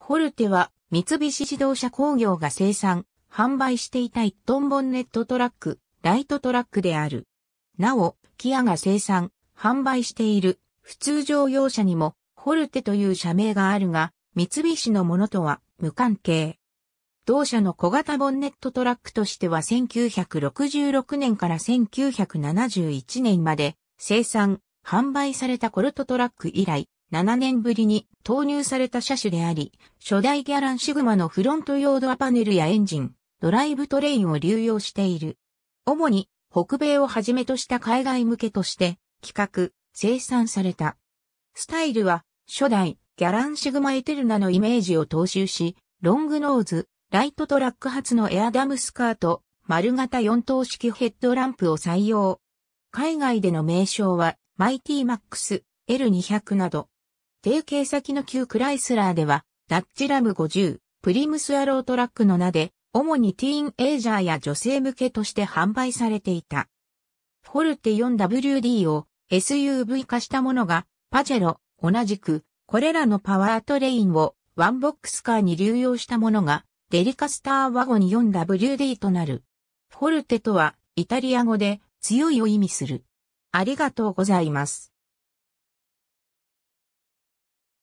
ホルテは三菱自動車工業が生産、販売していた1トンボンネットトラック、ライトトラックである。なお、キアが生産、販売している普通乗用車にもホルテという社名があるが、三菱のものとは無関係。同社の小型ボンネットトラックとしては1966年から1971年まで生産、販売されたコルトトラック以来、7年ぶりに投入された車種であり、初代ギャランシグマのフロント用ドアパネルやエンジン、ドライブトレインを流用している。主に北米をはじめとした海外向けとして企画、生産された。スタイルは初代ギャランシグマエテルナのイメージを踏襲し、ロングノーズ、ライトトラック発のエアダムスカート、丸型4等式ヘッドランプを採用。海外での名称は、マイティマックス、L200 など、提携先の旧クライスラーでは、ダッチラム50、プリムスアロートラックの名で、主にティーンエイジャーや女性向けとして販売されていた。フォルテ 4WD を SUV 化したものが、パジェロ、同じく、これらのパワートレインをワンボックスカーに流用したものが、デリカスターワゴン 4WD となる。フォルテとは、イタリア語で強いを意味する。ありがとうございます。